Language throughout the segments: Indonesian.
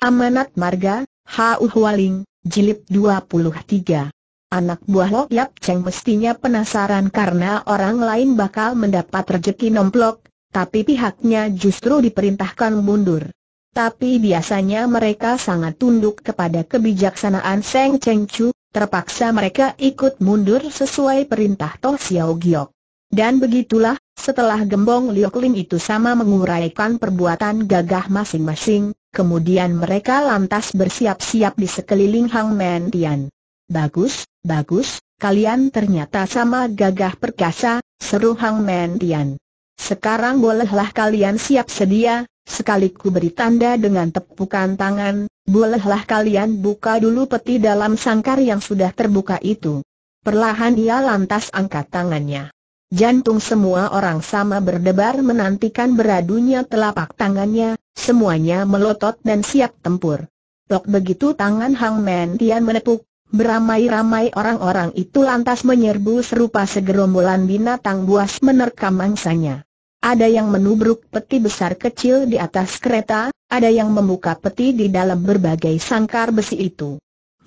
Amanat Marga, Hau Hualing, Jilid 23 Anak buah Lok Yap Cheng mestinya penasaran karena orang lain bakal mendapat rejeki nomplok, tapi pihaknya justru diperintahkan mundur. Tapi biasanya mereka sangat tunduk kepada kebijaksanaan Seng Cheng Chu, terpaksa mereka ikut mundur sesuai perintah Toh Xiao Giok. Dan begitulah, setelah gembong Liok itu sama menguraikan perbuatan gagah masing-masing, Kemudian mereka lantas bersiap-siap di sekeliling Hang Men Tian. Bagus, bagus, kalian ternyata sama gagah perkasa, seru Hang Men Tian. Sekarang bolehlah kalian siap sedia, sekali ku beri tanda dengan tepukan tangan, bolehlah kalian buka dulu peti dalam sangkar yang sudah terbuka itu. Perlahan ia lantas angkat tangannya. Jantung semua orang sama berdebar menantikan beradunya telapak tangannya, Semuanya melotot dan siap tempur. Tok begitu tangan Hang Men Tian menepuk, beramai-ramai orang-orang itu lantas menyerbu serupa segerombolan binatang buas menerkam mangsanya. Ada yang menubruk peti besar kecil di atas kereta, ada yang membuka peti di dalam berbagai sangkar besi itu.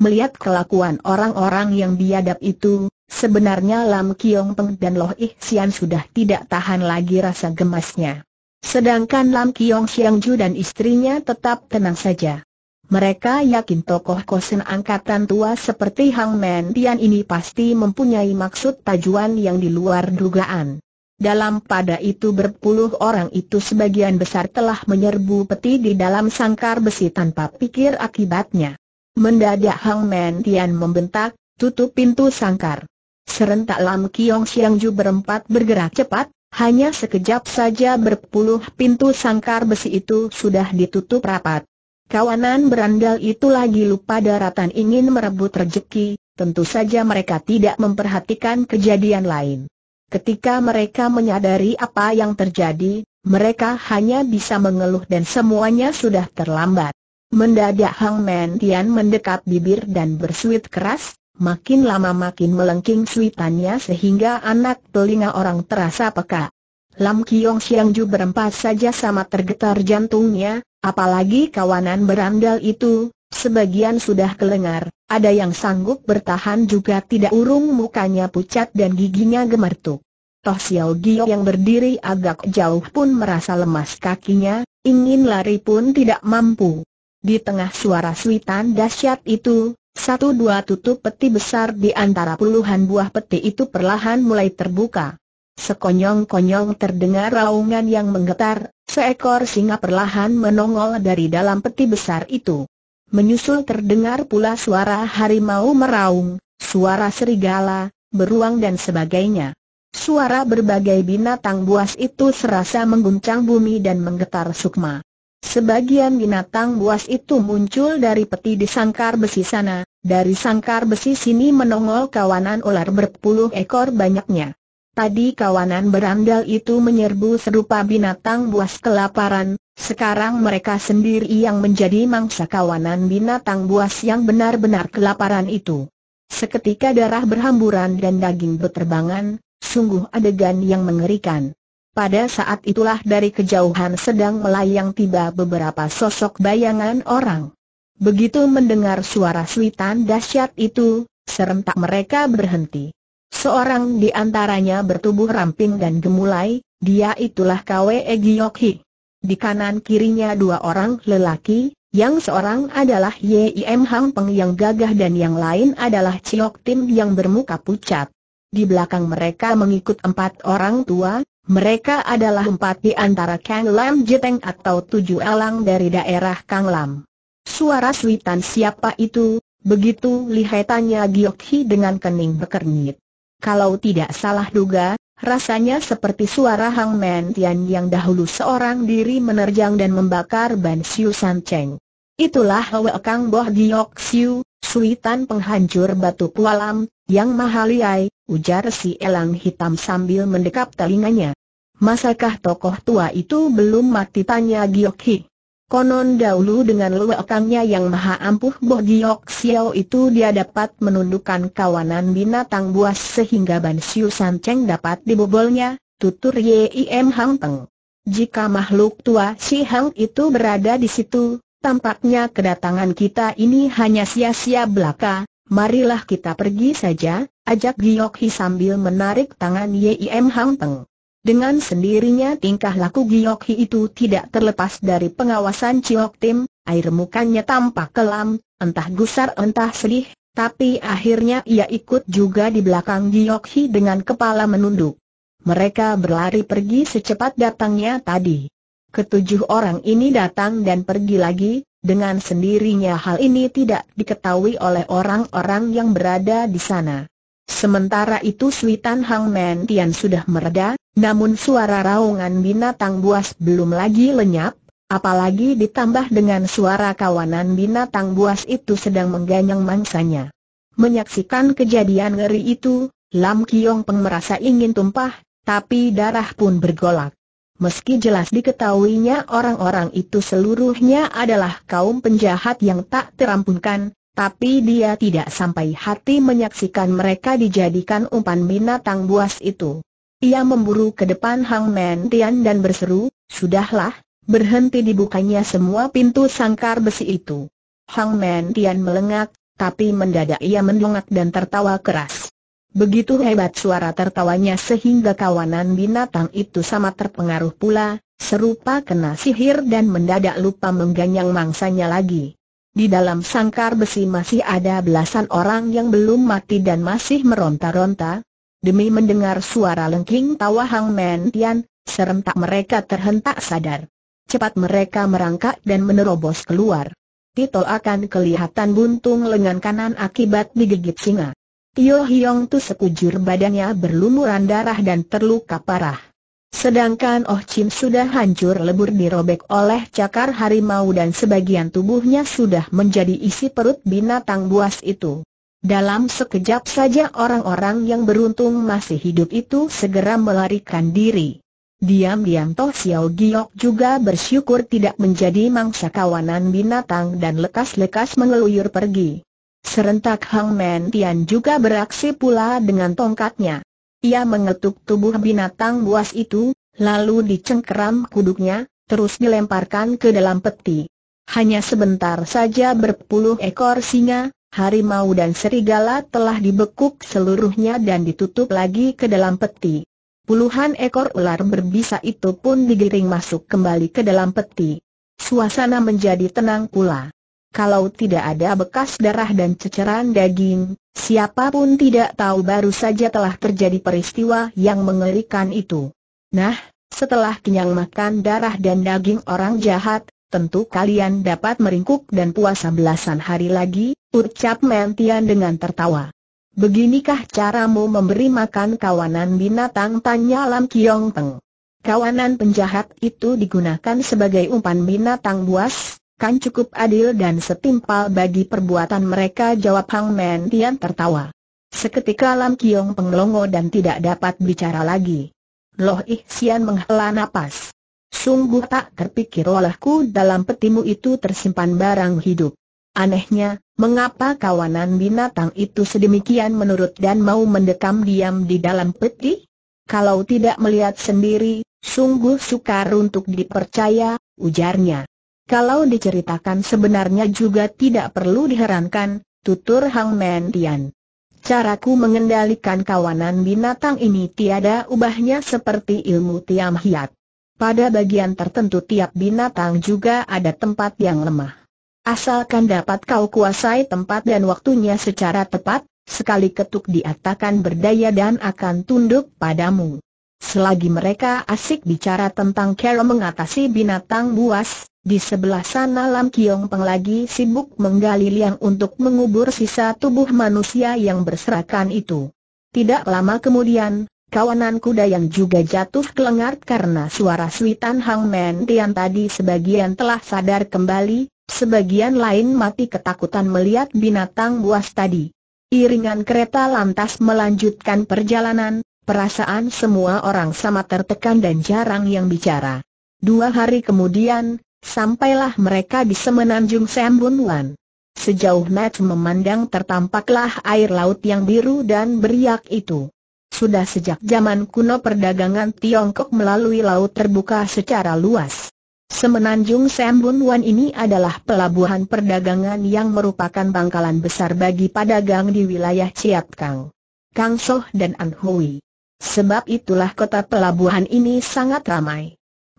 Melihat kelakuan orang-orang yang biadab itu, sebenarnya Lam Kiong Peng dan Loh Ih Sian sudah tidak tahan lagi rasa gemasnya. Sedangkan Lam Kiong Siang Ju dan istrinya tetap tenang saja. Mereka yakin tokoh kosen angkatan tua seperti Hang Man Tian ini pasti mempunyai maksud tajuan yang di luar dugaan. Dalam pada itu berpuluh orang itu sebagian besar telah menyerbu peti di dalam sangkar besi tanpa pikir akibatnya. Mendadak Hang Man Tian membentak, tutup pintu sangkar. Serentak Lam Kiong Siang Ju berempat bergerak cepat, hanya sekejap saja berpuluh pintu sangkar besi itu sudah ditutup rapat. Kawanan berandal itu lagi lupa daratan ingin merebut rejeki, tentu saja mereka tidak memperhatikan kejadian lain. Ketika mereka menyadari apa yang terjadi, mereka hanya bisa mengeluh dan semuanya sudah terlambat. Mendadak Hang Men Tian mendekat bibir dan bersuit keras, Makin lama makin melengking suitannya sehingga anak telinga orang terasa peka. Lam Kiong Siang Ju berempat saja sama tergetar jantungnya, apalagi kawanan berandal itu, sebagian sudah kelengar, ada yang sanggup bertahan juga tidak urung mukanya pucat dan giginya gemertuk. Toh Xiao Gio yang berdiri agak jauh pun merasa lemas kakinya, ingin lari pun tidak mampu. Di tengah suara suitan dahsyat itu, satu dua tutup peti besar di antara puluhan buah peti itu perlahan mulai terbuka. Sekonyong-konyong terdengar raungan yang menggetar, seekor singa perlahan menongol dari dalam peti besar itu. Menyusul terdengar pula suara harimau meraung, suara serigala, beruang dan sebagainya. Suara berbagai binatang buas itu serasa mengguncang bumi dan menggetar sukma. Sebagian binatang buas itu muncul dari peti di sangkar besi sana, dari sangkar besi sini menongol kawanan ular berpuluh ekor banyaknya. Tadi kawanan berandal itu menyerbu serupa binatang buas kelaparan, sekarang mereka sendiri yang menjadi mangsa kawanan binatang buas yang benar-benar kelaparan itu. Seketika darah berhamburan dan daging berterbangan, sungguh adegan yang mengerikan. Pada saat itulah dari kejauhan sedang melayang tiba beberapa sosok bayangan orang. Begitu mendengar suara suitan dahsyat itu, serentak mereka berhenti. Seorang di antaranya bertubuh ramping dan gemulai, dia itulah Kwe Giokhi. Di kanan kirinya dua orang lelaki, yang seorang adalah Yim Hang Peng yang gagah dan yang lain adalah Chiok Tim yang bermuka pucat. Di belakang mereka mengikut empat orang tua, mereka adalah empat di antara Kang Lam Jeteng atau tujuh elang dari daerah Kang Lam. Suara suitan siapa itu? Begitu lihatannya tanya Hi dengan kening berkernyit. Kalau tidak salah duga, rasanya seperti suara Hang Men Tian yang dahulu seorang diri menerjang dan membakar Ban Siu San Cheng. Itulah Hwe Kang Boh Giok Siu, suitan penghancur batu pualam, yang mahaliai, ujar si elang hitam sambil mendekap telinganya. Masakah tokoh tua itu belum mati tanya Giok Hi. Konon dahulu dengan luakangnya yang maha ampuh Boh Giok Xiao itu dia dapat menundukkan kawanan binatang buas sehingga Ban Siu San Cheng dapat dibobolnya, tutur Yim Hang Teng. Jika makhluk tua si Hang itu berada di situ, tampaknya kedatangan kita ini hanya sia-sia belaka, marilah kita pergi saja, Ajak Giok Hi sambil menarik tangan Yim Hang Teng. Dengan sendirinya tingkah laku Giok Hi itu tidak terlepas dari pengawasan Ciok Tim, air mukanya tampak kelam, entah gusar entah sedih, tapi akhirnya ia ikut juga di belakang Giok Hi dengan kepala menunduk. Mereka berlari pergi secepat datangnya tadi. Ketujuh orang ini datang dan pergi lagi, dengan sendirinya hal ini tidak diketahui oleh orang-orang yang berada di sana. Sementara itu Suitan Hang Men Tian sudah mereda, namun suara raungan binatang buas belum lagi lenyap, apalagi ditambah dengan suara kawanan binatang buas itu sedang mengganyang mangsanya. Menyaksikan kejadian ngeri itu, Lam Kiong Peng merasa ingin tumpah, tapi darah pun bergolak. Meski jelas diketahuinya orang-orang itu seluruhnya adalah kaum penjahat yang tak terampunkan, tapi dia tidak sampai hati menyaksikan mereka dijadikan umpan binatang buas itu. Ia memburu ke depan Hang Men Tian dan berseru, Sudahlah, berhenti dibukanya semua pintu sangkar besi itu. Hang Men Tian melengak, tapi mendadak ia mendongak dan tertawa keras. Begitu hebat suara tertawanya sehingga kawanan binatang itu sama terpengaruh pula, serupa kena sihir dan mendadak lupa mengganyang mangsanya lagi. Di dalam sangkar besi masih ada belasan orang yang belum mati dan masih meronta-ronta. Demi mendengar suara lengking tawa Hang Men Tian, serentak mereka terhentak sadar. Cepat mereka merangkak dan menerobos keluar. Tito akan kelihatan buntung lengan kanan akibat digigit singa. Tio Hiong Tu sekujur badannya berlumuran darah dan terluka parah. Sedangkan Oh Chim sudah hancur lebur dirobek oleh cakar harimau dan sebagian tubuhnya sudah menjadi isi perut binatang buas itu. Dalam sekejap saja orang-orang yang beruntung masih hidup itu segera melarikan diri. Diam-diam Toh Xiao Giok juga bersyukur tidak menjadi mangsa kawanan binatang dan lekas-lekas mengeluyur pergi. Serentak Hang Men Tian juga beraksi pula dengan tongkatnya. Ia mengetuk tubuh binatang buas itu, lalu dicengkeram kuduknya, terus dilemparkan ke dalam peti. Hanya sebentar saja berpuluh ekor singa, harimau dan serigala telah dibekuk seluruhnya dan ditutup lagi ke dalam peti. Puluhan ekor ular berbisa itu pun digiring masuk kembali ke dalam peti. Suasana menjadi tenang pula. Kalau tidak ada bekas darah dan ceceran daging, Siapapun tidak tahu baru saja telah terjadi peristiwa yang mengerikan itu. Nah, setelah kenyang makan darah dan daging orang jahat, tentu kalian dapat meringkuk dan puasa belasan hari lagi, ucap Mentian dengan tertawa. Beginikah caramu memberi makan kawanan binatang tanya Lam Kiong Peng. Kawanan penjahat itu digunakan sebagai umpan binatang buas, akan cukup adil dan setimpal bagi perbuatan mereka jawab Hang Men Tian tertawa. Seketika Lam Kiong pengelongo dan tidak dapat bicara lagi. Loh Ih Sian menghela napas. Sungguh tak terpikir olehku dalam petimu itu tersimpan barang hidup. Anehnya, mengapa kawanan binatang itu sedemikian menurut dan mau mendekam diam di dalam peti? Kalau tidak melihat sendiri, sungguh sukar untuk dipercaya, ujarnya. Kalau diceritakan sebenarnya juga tidak perlu diherankan, tutur Hang Men Tian. Caraku mengendalikan kawanan binatang ini tiada ubahnya seperti ilmu Tiam Hiat. Pada bagian tertentu tiap binatang juga ada tempat yang lemah. Asalkan dapat kau kuasai tempat dan waktunya secara tepat, sekali ketuk diatakan berdaya dan akan tunduk padamu. Selagi mereka asik bicara tentang cara mengatasi binatang buas, di sebelah sana Lam Kiong Peng lagi sibuk menggali liang untuk mengubur sisa tubuh manusia yang berserakan itu. Tidak lama kemudian, kawanan kuda yang juga jatuh kelengar karena suara suitan Hang Men Tian tadi sebagian telah sadar kembali, sebagian lain mati ketakutan melihat binatang buas tadi. Iringan kereta lantas melanjutkan perjalanan, perasaan semua orang sama tertekan dan jarang yang bicara. Dua hari kemudian, Sampailah mereka di semenanjung Sembunlan. Sejauh mata memandang tertampaklah air laut yang biru dan beriak itu. Sudah sejak zaman kuno perdagangan Tiongkok melalui laut terbuka secara luas. Semenanjung Sembunwan ini adalah pelabuhan perdagangan yang merupakan bangkalan besar bagi pedagang di wilayah Chiat Kang, Kang Soh dan Anhui. Sebab itulah kota pelabuhan ini sangat ramai.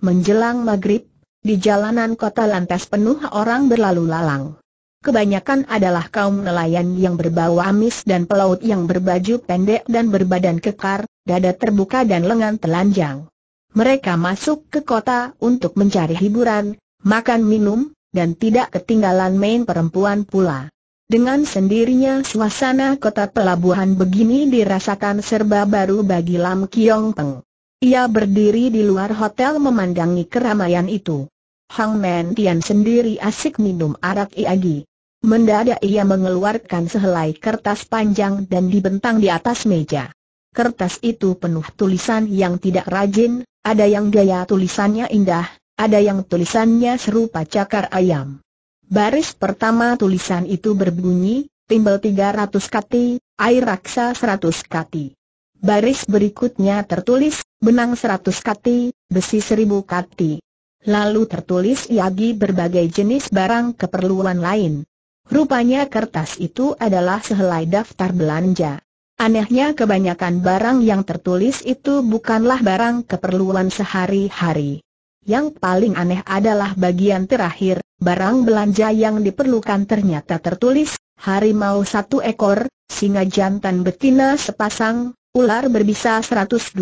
Menjelang maghrib, di jalanan kota lantas penuh orang berlalu lalang. Kebanyakan adalah kaum nelayan yang berbau amis dan pelaut yang berbaju pendek dan berbadan kekar, dada terbuka dan lengan telanjang. Mereka masuk ke kota untuk mencari hiburan, makan minum, dan tidak ketinggalan main perempuan pula. Dengan sendirinya suasana kota pelabuhan begini dirasakan serba baru bagi Lam Kiong Peng. Ia berdiri di luar hotel memandangi keramaian itu. Hang Men Tian sendiri asik minum arak iagi. Mendadak ia mengeluarkan sehelai kertas panjang dan dibentang di atas meja. Kertas itu penuh tulisan yang tidak rajin, ada yang gaya tulisannya indah, ada yang tulisannya serupa cakar ayam. Baris pertama tulisan itu berbunyi, timbel 300 kati, air raksa 100 kati. Baris berikutnya tertulis, benang 100 kati, besi 1000 kati lalu tertulis lagi berbagai jenis barang keperluan lain. Rupanya kertas itu adalah sehelai daftar belanja. Anehnya kebanyakan barang yang tertulis itu bukanlah barang keperluan sehari-hari. Yang paling aneh adalah bagian terakhir, barang belanja yang diperlukan ternyata tertulis, harimau satu ekor, singa jantan betina sepasang, ular berbisa 120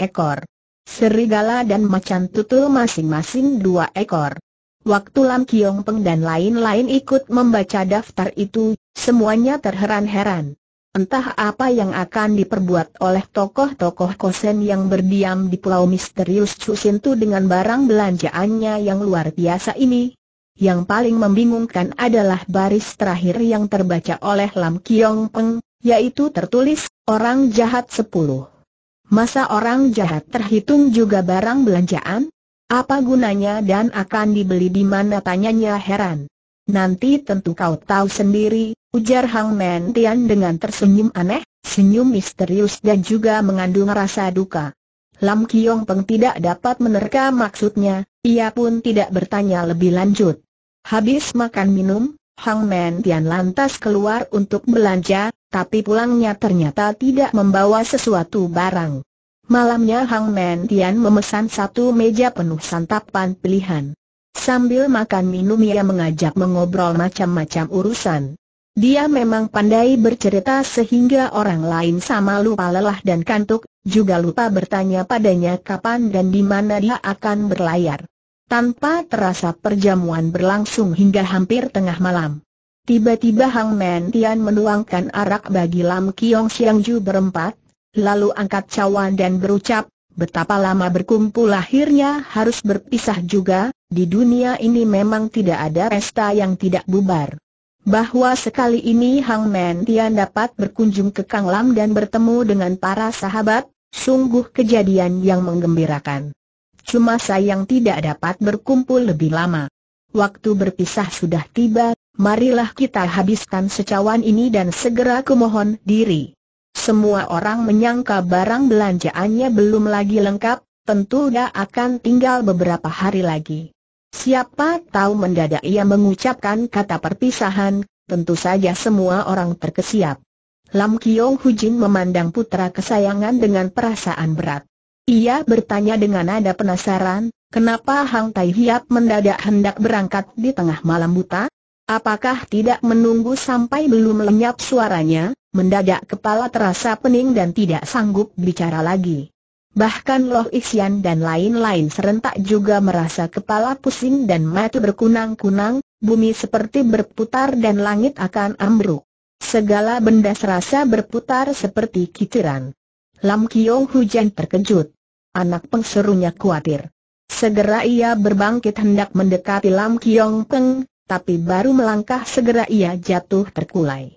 ekor serigala dan macan tutul masing-masing dua ekor. Waktu Lam Kiong Peng dan lain-lain ikut membaca daftar itu, semuanya terheran-heran. Entah apa yang akan diperbuat oleh tokoh-tokoh kosen yang berdiam di pulau misterius Cusintu dengan barang belanjaannya yang luar biasa ini. Yang paling membingungkan adalah baris terakhir yang terbaca oleh Lam Kiong Peng, yaitu tertulis, Orang Jahat sepuluh. Masa orang jahat terhitung juga barang belanjaan? Apa gunanya dan akan dibeli di mana tanyanya heran. Nanti tentu kau tahu sendiri, ujar Hang Men Tian dengan tersenyum aneh, senyum misterius dan juga mengandung rasa duka. Lam Kiong Peng tidak dapat menerka maksudnya, ia pun tidak bertanya lebih lanjut. Habis makan minum, Hang Men Tian lantas keluar untuk belanja, tapi pulangnya ternyata tidak membawa sesuatu barang. Malamnya Hang Men Tian memesan satu meja penuh santapan pilihan. Sambil makan minum ia mengajak mengobrol macam-macam urusan. Dia memang pandai bercerita sehingga orang lain sama lupa lelah dan kantuk, juga lupa bertanya padanya kapan dan di mana dia akan berlayar. Tanpa terasa perjamuan berlangsung hingga hampir tengah malam. Tiba-tiba Hang Men Tian menuangkan arak bagi Lam Kiong Siang Ju berempat, lalu angkat cawan dan berucap, betapa lama berkumpul akhirnya harus berpisah juga, di dunia ini memang tidak ada pesta yang tidak bubar. Bahwa sekali ini Hang Men Tian dapat berkunjung ke Kang Lam dan bertemu dengan para sahabat, sungguh kejadian yang menggembirakan. Cuma sayang tidak dapat berkumpul lebih lama waktu berpisah sudah tiba, marilah kita habiskan secawan ini dan segera kumohon diri. Semua orang menyangka barang belanjaannya belum lagi lengkap, tentu dia akan tinggal beberapa hari lagi. Siapa tahu mendadak ia mengucapkan kata perpisahan, tentu saja semua orang terkesiap. Lam Kiong Hujin memandang putra kesayangan dengan perasaan berat. Ia bertanya dengan nada penasaran, kenapa Hang Tai Hiap mendadak hendak berangkat di tengah malam buta? Apakah tidak menunggu sampai belum lenyap suaranya, mendadak kepala terasa pening dan tidak sanggup bicara lagi. Bahkan Loh Isian dan lain-lain serentak juga merasa kepala pusing dan mata berkunang-kunang, bumi seperti berputar dan langit akan ambruk. Segala benda serasa berputar seperti kiciran. Lam Kio Hujan terkejut. Anak pengserunya khawatir. Segera ia berbangkit hendak mendekati Lam Kiong Peng, tapi baru melangkah segera ia jatuh terkulai.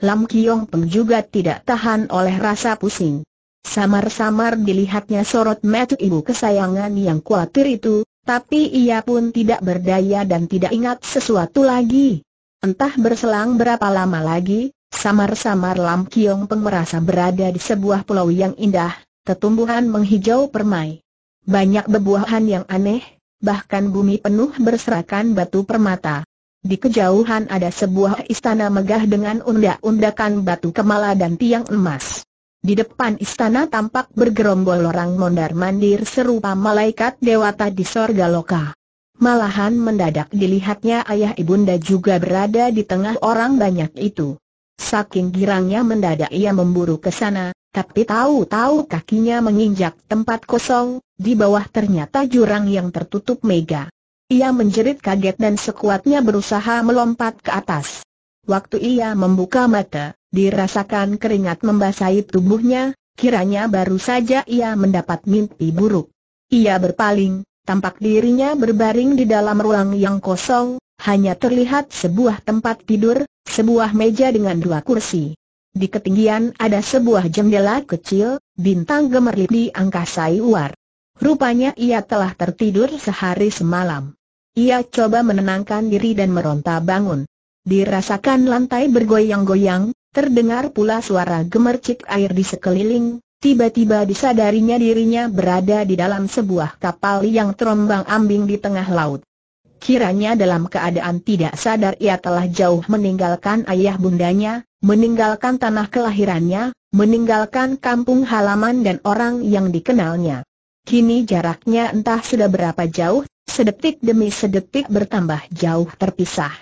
Lam Kiong Peng juga tidak tahan oleh rasa pusing. Samar-samar dilihatnya sorot mata ibu kesayangan yang khawatir itu, tapi ia pun tidak berdaya dan tidak ingat sesuatu lagi. Entah berselang berapa lama lagi, Samar-samar Lam Kiong Peng merasa berada di sebuah pulau yang indah, tetumbuhan menghijau permai. Banyak bebuahan yang aneh, bahkan bumi penuh berserakan batu permata. Di kejauhan ada sebuah istana megah dengan undak-undakan batu kemala dan tiang emas. Di depan istana tampak bergerombol orang mondar-mandir serupa malaikat dewata di sorga loka. Malahan mendadak dilihatnya ayah ibunda juga berada di tengah orang banyak itu. Saking girangnya mendadak ia memburu ke sana, tapi tahu-tahu kakinya menginjak tempat kosong, di bawah ternyata jurang yang tertutup mega. Ia menjerit kaget dan sekuatnya berusaha melompat ke atas. Waktu ia membuka mata, dirasakan keringat membasahi tubuhnya, kiranya baru saja ia mendapat mimpi buruk. Ia berpaling, tampak dirinya berbaring di dalam ruang yang kosong, hanya terlihat sebuah tempat tidur, sebuah meja dengan dua kursi. Di ketinggian ada sebuah jendela kecil, bintang gemerlap di angkasa luar. Rupanya ia telah tertidur sehari semalam. Ia coba menenangkan diri dan meronta bangun. Dirasakan lantai bergoyang-goyang, terdengar pula suara gemercik air di sekeliling, tiba-tiba disadarinya dirinya berada di dalam sebuah kapal yang terombang ambing di tengah laut. Kiranya dalam keadaan tidak sadar ia telah jauh meninggalkan ayah bundanya, meninggalkan tanah kelahirannya, meninggalkan kampung halaman dan orang yang dikenalnya. Kini jaraknya entah sudah berapa jauh, sedetik demi sedetik bertambah jauh terpisah.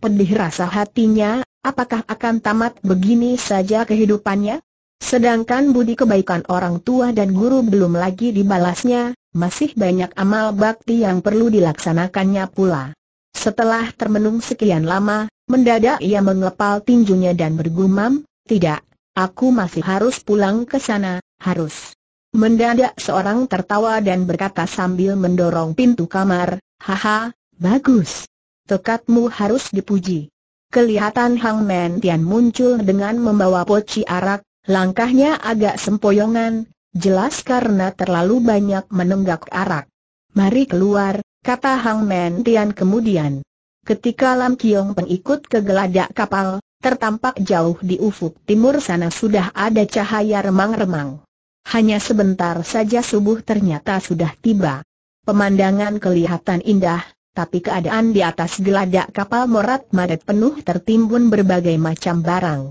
Pedih rasa hatinya, apakah akan tamat begini saja kehidupannya? Sedangkan budi kebaikan orang tua dan guru belum lagi dibalasnya, masih banyak amal bakti yang perlu dilaksanakannya pula. Setelah termenung sekian lama, mendadak ia mengepal tinjunya dan bergumam, tidak, aku masih harus pulang ke sana, harus. Mendadak seorang tertawa dan berkata sambil mendorong pintu kamar, haha, bagus. Tekadmu harus dipuji. Kelihatan Hang Men Tian muncul dengan membawa poci arak, langkahnya agak sempoyongan, jelas karena terlalu banyak menenggak arak. Mari keluar, kata Hang Men Tian kemudian. Ketika Lam Kiong pengikut ke geladak kapal, tertampak jauh di ufuk timur sana sudah ada cahaya remang-remang. Hanya sebentar saja subuh ternyata sudah tiba. Pemandangan kelihatan indah, tapi keadaan di atas geladak kapal morat madet penuh tertimbun berbagai macam barang.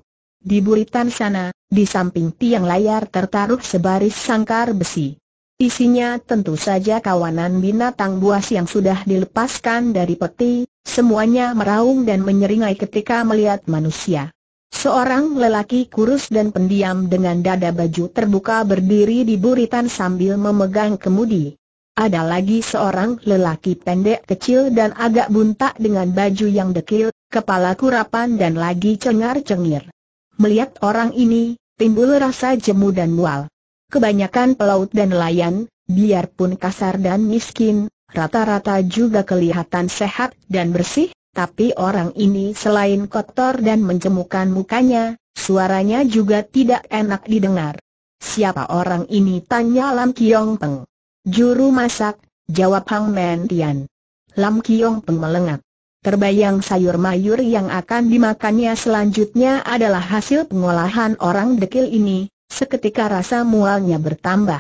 Di buritan sana, di samping tiang layar tertaruh sebaris sangkar besi. Isinya tentu saja kawanan binatang buas yang sudah dilepaskan dari peti, semuanya meraung dan menyeringai ketika melihat manusia. Seorang lelaki kurus dan pendiam dengan dada baju terbuka berdiri di buritan sambil memegang kemudi. Ada lagi seorang lelaki pendek kecil dan agak buntak dengan baju yang dekil, kepala kurapan dan lagi cengar-cengir. Melihat orang ini, timbul rasa jemu dan mual. Kebanyakan pelaut dan nelayan, biarpun kasar dan miskin, rata-rata juga kelihatan sehat dan bersih, tapi orang ini selain kotor dan menjemukan mukanya, suaranya juga tidak enak didengar. Siapa orang ini? Tanya Lam Kiong Peng. Juru masak, jawab Hang Men Tian. Lam Kiong Peng melengak. Terbayang sayur mayur yang akan dimakannya selanjutnya adalah hasil pengolahan orang dekil ini, seketika rasa mualnya bertambah.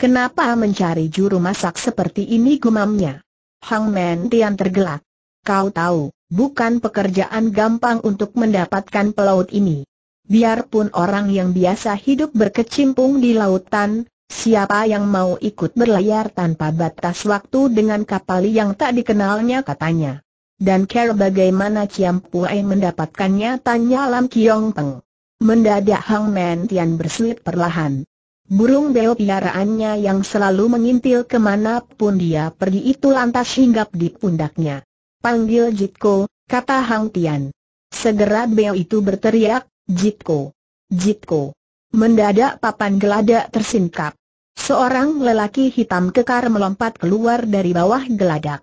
Kenapa mencari juru masak seperti ini gumamnya? Hang Men Tian tergelak. Kau tahu, bukan pekerjaan gampang untuk mendapatkan pelaut ini. Biarpun orang yang biasa hidup berkecimpung di lautan, Siapa yang mau ikut berlayar tanpa batas waktu dengan kapal yang tak dikenalnya katanya. Dan care bagaimana Ciam Puai mendapatkannya tanya Lam Kiong Peng. Mendadak Hang Men Tian berselit perlahan. Burung beo piaraannya yang selalu mengintil kemanapun dia pergi itu lantas hinggap di pundaknya. Panggil Jitko, kata Hang Tian. Segera beo itu berteriak, Jitko. Jitko. Mendadak papan geladak tersingkap. Seorang lelaki hitam kekar melompat keluar dari bawah geladak.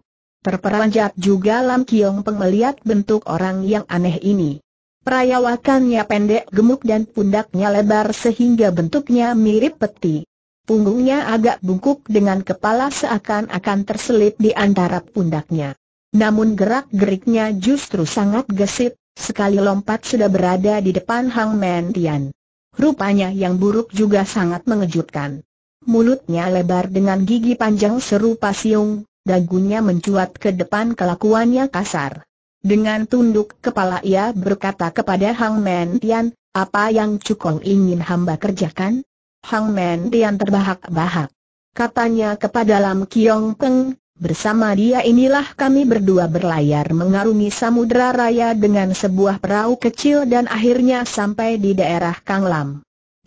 Terperanjat juga Lam Kiong Peng melihat bentuk orang yang aneh ini. Perayawakannya pendek gemuk dan pundaknya lebar sehingga bentuknya mirip peti. Punggungnya agak bungkuk dengan kepala seakan-akan terselip di antara pundaknya. Namun gerak-geriknya justru sangat gesit, sekali lompat sudah berada di depan Hang Men Tian. Rupanya yang buruk juga sangat mengejutkan. Mulutnya lebar dengan gigi panjang serupa siung, dagunya mencuat ke depan kelakuannya kasar. Dengan tunduk kepala ia berkata kepada Hang Men Tian, apa yang Cukong ingin hamba kerjakan? Hang Men Tian terbahak-bahak. Katanya kepada Lam Kiong Peng, bersama dia inilah kami berdua berlayar mengarungi samudera raya dengan sebuah perahu kecil dan akhirnya sampai di daerah Kang Lam.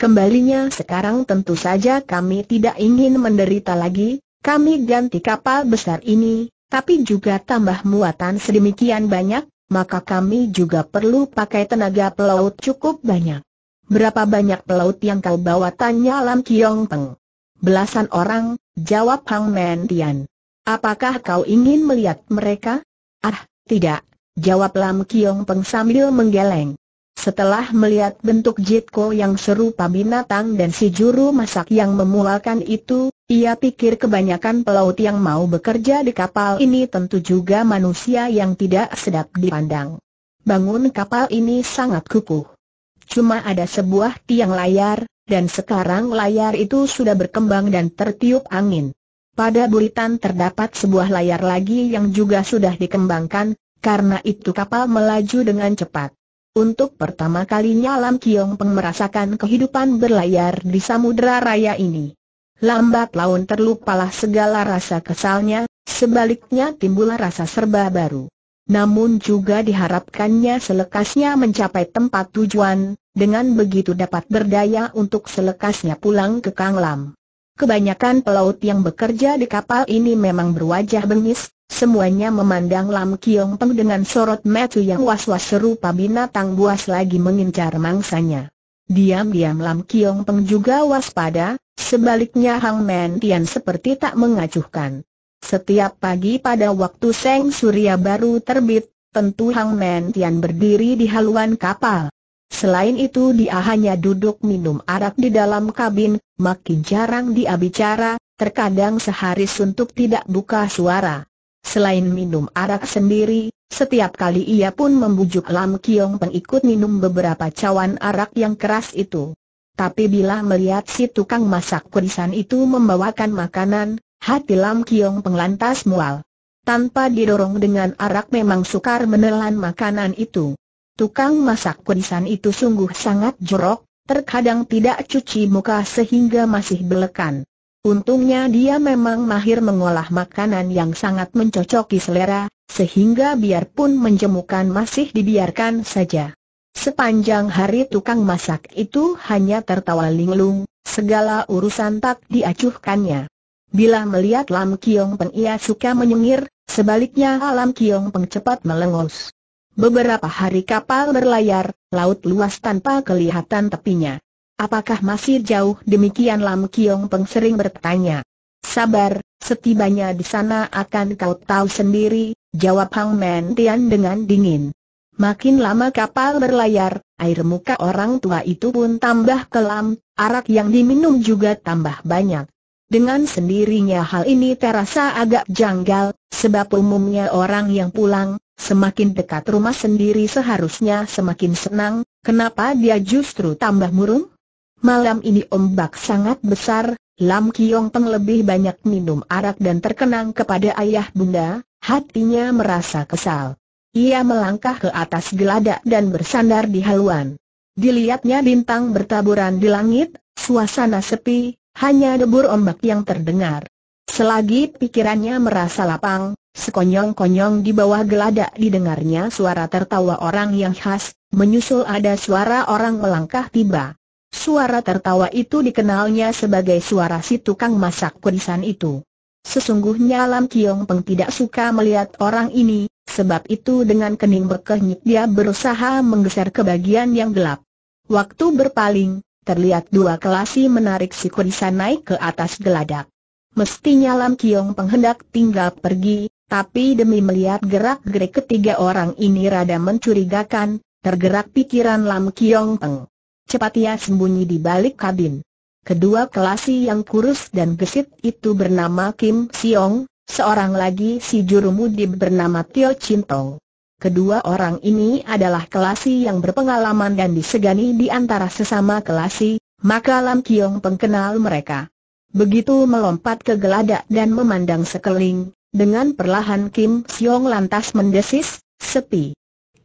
Kembalinya sekarang tentu saja kami tidak ingin menderita lagi, kami ganti kapal besar ini, tapi juga tambah muatan sedemikian banyak, maka kami juga perlu pakai tenaga pelaut cukup banyak. Berapa banyak pelaut yang kau bawa? Tanya Lam Kiong Peng. Belasan orang, jawab Hang Men Tian. Apakah kau ingin melihat mereka? Ah, tidak, jawab Lam Kiong Peng sambil menggeleng. Setelah melihat bentuk Jitko yang serupa binatang dan si juru masak yang memulakan itu, ia pikir kebanyakan pelaut yang mau bekerja di kapal ini tentu juga manusia yang tidak sedap dipandang. Bangun kapal ini sangat kukuh. Cuma ada sebuah tiang layar, dan sekarang layar itu sudah berkembang dan tertiup angin. Pada buritan terdapat sebuah layar lagi yang juga sudah dikembangkan, karena itu kapal melaju dengan cepat. Untuk pertama kalinya Lam Kiong Peng merasakan kehidupan berlayar di samudera raya ini. Lambat laun terlupalah segala rasa kesalnya, sebaliknya timbul rasa serba baru. Namun juga diharapkannya selekasnya mencapai tempat tujuan, dengan begitu dapat berdaya untuk selekasnya pulang ke Kang Lam. Kebanyakan pelaut yang bekerja di kapal ini memang berwajah bengis, Semuanya memandang Lam Kiong Peng dengan sorot mata yang was-was serupa binatang buas lagi mengincar mangsanya. Diam-diam Lam Kiong Peng juga waspada, sebaliknya Hang Men Tian seperti tak mengacuhkan. Setiap pagi pada waktu Seng Surya baru terbit, tentu Hang Men Tian berdiri di haluan kapal. Selain itu dia hanya duduk minum arak di dalam kabin, makin jarang dia bicara, terkadang sehari suntuk tidak buka suara. Selain minum arak sendiri, setiap kali ia pun membujuk Lam Kiong pengikut minum beberapa cawan arak yang keras itu. Tapi bila melihat si tukang masak kurisan itu membawakan makanan, hati Lam Kiong penglantas mual. Tanpa didorong dengan arak memang sukar menelan makanan itu. Tukang masak kurisan itu sungguh sangat jorok, terkadang tidak cuci muka sehingga masih belekan. Untungnya dia memang mahir mengolah makanan yang sangat mencocoki selera, sehingga biarpun menjemukan masih dibiarkan saja. Sepanjang hari tukang masak itu hanya tertawa linglung, segala urusan tak diacuhkannya. Bila melihat Lam Kiong Peng ia suka menyengir, sebaliknya Lam Kiong Peng cepat melengos. Beberapa hari kapal berlayar, laut luas tanpa kelihatan tepinya. Apakah masih jauh demikian Lam Kiong Peng sering bertanya. Sabar, setibanya di sana akan kau tahu sendiri, jawab Hang Men Tian dengan dingin. Makin lama kapal berlayar, air muka orang tua itu pun tambah kelam, arak yang diminum juga tambah banyak. Dengan sendirinya hal ini terasa agak janggal, sebab umumnya orang yang pulang, semakin dekat rumah sendiri seharusnya semakin senang, kenapa dia justru tambah murung? Malam ini ombak sangat besar, Lam Kiong Peng lebih banyak minum arak dan terkenang kepada ayah bunda, hatinya merasa kesal. Ia melangkah ke atas geladak dan bersandar di haluan. Dilihatnya bintang bertaburan di langit, suasana sepi, hanya debur ombak yang terdengar. Selagi pikirannya merasa lapang, sekonyong-konyong di bawah geladak didengarnya suara tertawa orang yang khas, menyusul ada suara orang melangkah tiba. Suara tertawa itu dikenalnya sebagai suara si tukang masak kurisan itu. Sesungguhnya Lam Kiong Peng tidak suka melihat orang ini, sebab itu dengan kening berkenyit dia berusaha menggeser ke bagian yang gelap. Waktu berpaling, terlihat dua kelasi menarik si kurisan naik ke atas geladak. Mestinya Lam Kiong peng hendak tinggal pergi, tapi demi melihat gerak-gerik ketiga orang ini rada mencurigakan, tergerak pikiran Lam Kiong Peng. Cepat ia sembunyi di balik kabin. Kedua kelasi yang kurus dan gesit itu bernama Kim Siong, seorang lagi si juru mudi bernama Tio Cintong. Kedua orang ini adalah kelasi yang berpengalaman dan disegani di antara sesama kelasi, maka Lam Kiong pengkenal mereka. Begitu melompat ke geladak dan memandang sekeliling, dengan perlahan Kim Siong lantas mendesis, sepi.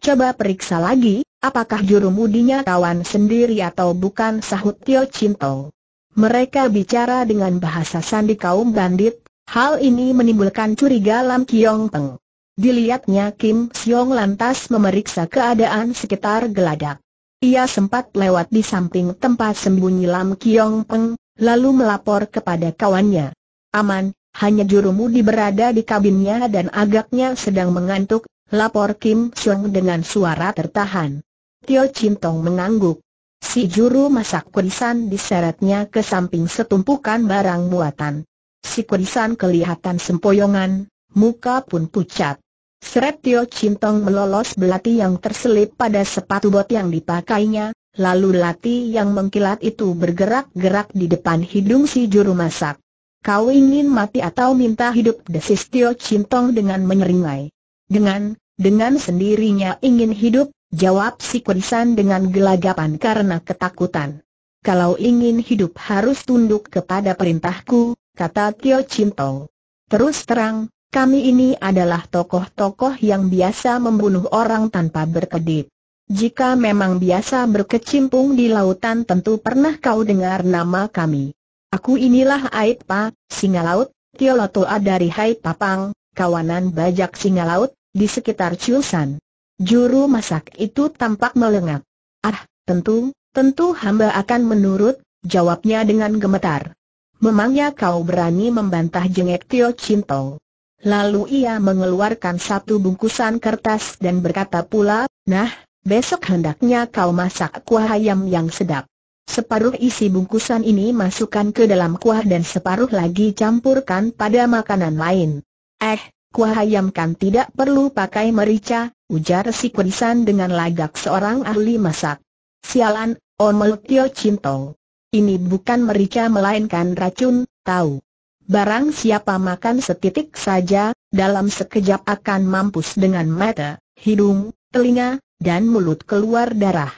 Coba periksa lagi, apakah jurumudinya kawan sendiri atau bukan sahut Tio Cinto. Mereka bicara dengan bahasa sandi kaum bandit, hal ini menimbulkan curiga Lam Kiong Peng. Dilihatnya Kim Siong lantas memeriksa keadaan sekitar geladak. Ia sempat lewat di samping tempat sembunyi Lam Kiong Peng, lalu melapor kepada kawannya. Aman, hanya jurumudi berada di kabinnya dan agaknya sedang mengantuk, Lapor Kim Chong dengan suara tertahan. Tio Chintong mengangguk. Si juru masak kurisan diseretnya ke samping setumpukan barang muatan. Si kurisan kelihatan sempoyongan, muka pun pucat. Seret Tio Chintong melolos belati yang terselip pada sepatu bot yang dipakainya, lalu belati yang mengkilat itu bergerak-gerak di depan hidung si juru masak. Kau ingin mati atau minta hidup desis Tio Chintong dengan menyeringai. Dengan dengan sendirinya ingin hidup, jawab si Kunsan dengan gelagapan karena ketakutan. Kalau ingin hidup harus tunduk kepada perintahku, kata Tio Cintong. Terus terang, kami ini adalah tokoh-tokoh yang biasa membunuh orang tanpa berkedip. Jika memang biasa berkecimpung di lautan tentu pernah kau dengar nama kami. Aku inilah Aitpa, singa laut, Tio Lotoa dari Hai Papang, kawanan bajak singa laut, di sekitar Chulsan. Juru masak itu tampak melengak. Ah, tentu, tentu hamba akan menurut, jawabnya dengan gemetar. Memangnya kau berani membantah jengek Tio Cinto? Lalu ia mengeluarkan satu bungkusan kertas dan berkata pula, Nah, besok hendaknya kau masak kuah ayam yang sedap. Separuh isi bungkusan ini masukkan ke dalam kuah dan separuh lagi campurkan pada makanan lain. Eh, kuahayamkan tidak perlu pakai merica, ujar si kurisan dengan lagak seorang ahli masak. Sialan, Omel Tio Cintong. Ini bukan merica melainkan racun, tahu. Barang siapa makan setitik saja, dalam sekejap akan mampus dengan mata, hidung, telinga, dan mulut keluar darah.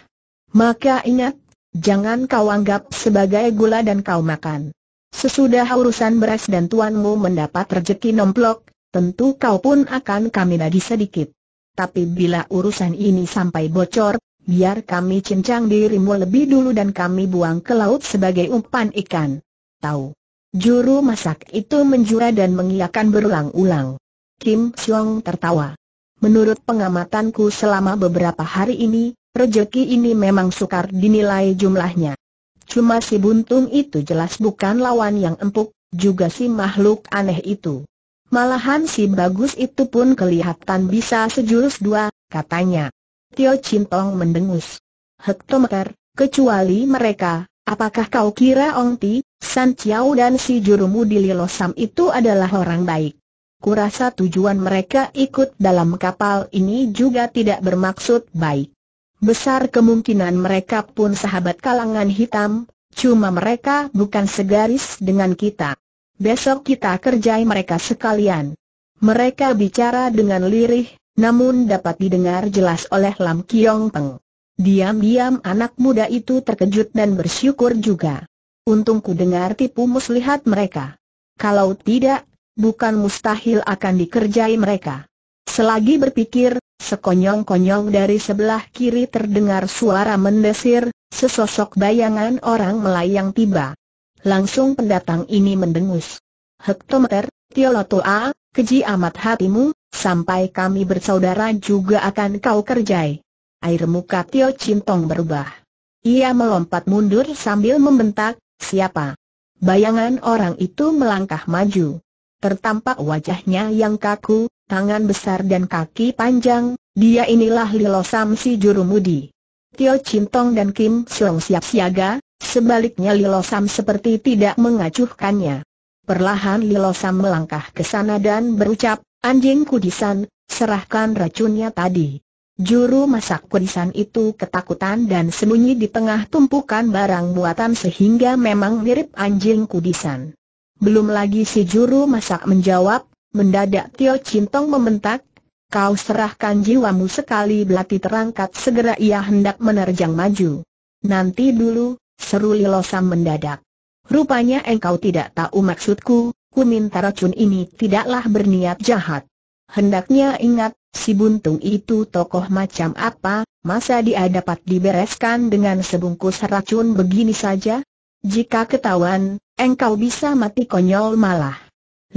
Maka ingat, jangan kau anggap sebagai gula dan kau makan. Sesudah urusan beras dan tuanmu mendapat rejeki nomplok, tentu kau pun akan kami bagi sedikit. Tapi bila urusan ini sampai bocor, biar kami cincang dirimu lebih dulu dan kami buang ke laut sebagai umpan ikan. Tahu. Juru masak itu menjura dan mengiakan berulang-ulang. Kim Siong tertawa. Menurut pengamatanku selama beberapa hari ini, rejeki ini memang sukar dinilai jumlahnya. Cuma si buntung itu jelas bukan lawan yang empuk, juga si makhluk aneh itu. Malahan si bagus itu pun kelihatan bisa sejurus dua, katanya. Tio Cintong mendengus. Hektometer, kecuali mereka, apakah kau kira Ong Ti, San Chiao dan si jurumu di Sam itu adalah orang baik? Kurasa tujuan mereka ikut dalam kapal ini juga tidak bermaksud baik. Besar kemungkinan mereka pun sahabat kalangan hitam, cuma mereka bukan segaris dengan kita besok kita kerjai mereka sekalian. Mereka bicara dengan lirih, namun dapat didengar jelas oleh Lam Kiong Peng. Diam-diam anak muda itu terkejut dan bersyukur juga. Untung ku dengar tipu muslihat mereka. Kalau tidak, bukan mustahil akan dikerjai mereka. Selagi berpikir, sekonyong-konyong dari sebelah kiri terdengar suara mendesir, sesosok bayangan orang melayang tiba. Langsung pendatang ini mendengus. Hektometer, Tiolotoa, keji amat hatimu, sampai kami bersaudara juga akan kau kerjai. Air muka Tio Cintong berubah. Ia melompat mundur sambil membentak, siapa? Bayangan orang itu melangkah maju. Tertampak wajahnya yang kaku, tangan besar dan kaki panjang, dia inilah Lilo Sam si jurumudi. Tio Cintong dan Kim Siong siap siaga, Sebaliknya Lilosam seperti tidak mengacuhkannya. Perlahan Lilosam melangkah ke sana dan berucap, Anjing kudisan, serahkan racunnya tadi. Juru masak kudisan itu ketakutan dan sembunyi di tengah tumpukan barang buatan sehingga memang mirip anjing kudisan. Belum lagi si juru masak menjawab, mendadak Tio Cintong membentak, kau serahkan jiwamu sekali belati terangkat segera ia hendak menerjang maju. Nanti dulu, Seru Lilosam mendadak. Rupanya engkau tidak tahu maksudku, Kuminta racun ini tidaklah berniat jahat. Hendaknya ingat, si buntung itu tokoh macam apa, masa dia dapat dibereskan dengan sebungkus racun begini saja? Jika ketahuan, engkau bisa mati konyol malah.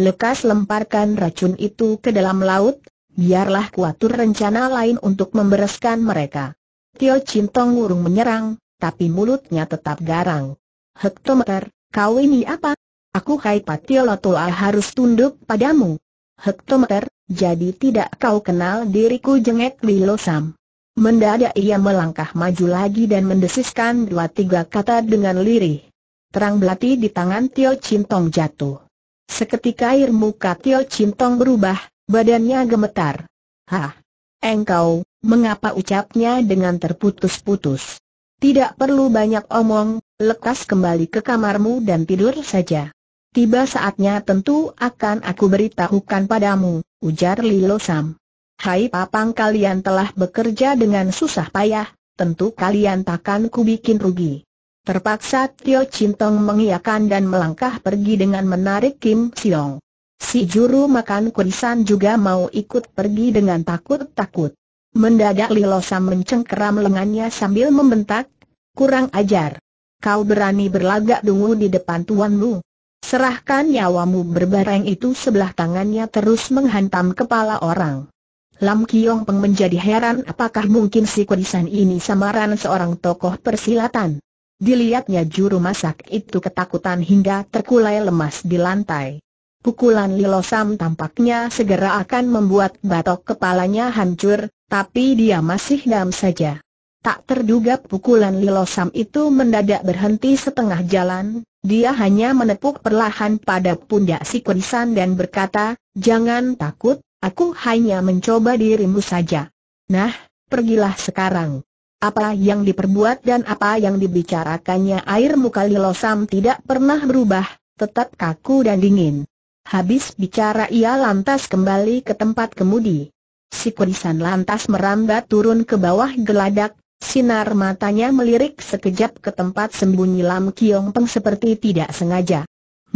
Lekas lemparkan racun itu ke dalam laut, biarlah kuatur rencana lain untuk membereskan mereka. Tio Cintong urung menyerang, tapi mulutnya tetap garang. Hektometer, kau ini apa? Aku Kai Patiolotoa harus tunduk padamu. Hektometer, jadi tidak kau kenal diriku jengek Lilo Sam. Mendadak ia melangkah maju lagi dan mendesiskan dua tiga kata dengan lirih. Terang belati di tangan Tio Cintong jatuh. Seketika air muka Tio Cintong berubah, badannya gemetar. Hah! Engkau, mengapa ucapnya dengan terputus-putus? Tidak perlu banyak omong, lekas kembali ke kamarmu dan tidur saja. Tiba saatnya tentu akan aku beritahukan padamu, ujar Lilo Sam. Hai papang kalian telah bekerja dengan susah payah, tentu kalian takkan kubikin rugi. Terpaksa Tio Cintong mengiakan dan melangkah pergi dengan menarik Kim Siong. Si juru makan kurisan juga mau ikut pergi dengan takut-takut. Mendadak Lilosa mencengkeram lengannya sambil membentak, kurang ajar. Kau berani berlagak dungu di depan tuanmu. Serahkan nyawamu berbareng itu sebelah tangannya terus menghantam kepala orang. Lam Kiong Peng menjadi heran apakah mungkin si kudisan ini samaran seorang tokoh persilatan. Dilihatnya juru masak itu ketakutan hingga terkulai lemas di lantai. Pukulan Lilosam tampaknya segera akan membuat batok kepalanya hancur, tapi dia masih diam saja. Tak terduga pukulan Lilosam itu mendadak berhenti setengah jalan, dia hanya menepuk perlahan pada pundak si Kurisan dan berkata, Jangan takut, aku hanya mencoba dirimu saja. Nah, pergilah sekarang. Apa yang diperbuat dan apa yang dibicarakannya air muka Lilosam tidak pernah berubah, tetap kaku dan dingin. Habis bicara ia lantas kembali ke tempat kemudi. Si Kurisan lantas merambat turun ke bawah geladak, sinar matanya melirik sekejap ke tempat sembunyi Lam Kiong Peng seperti tidak sengaja.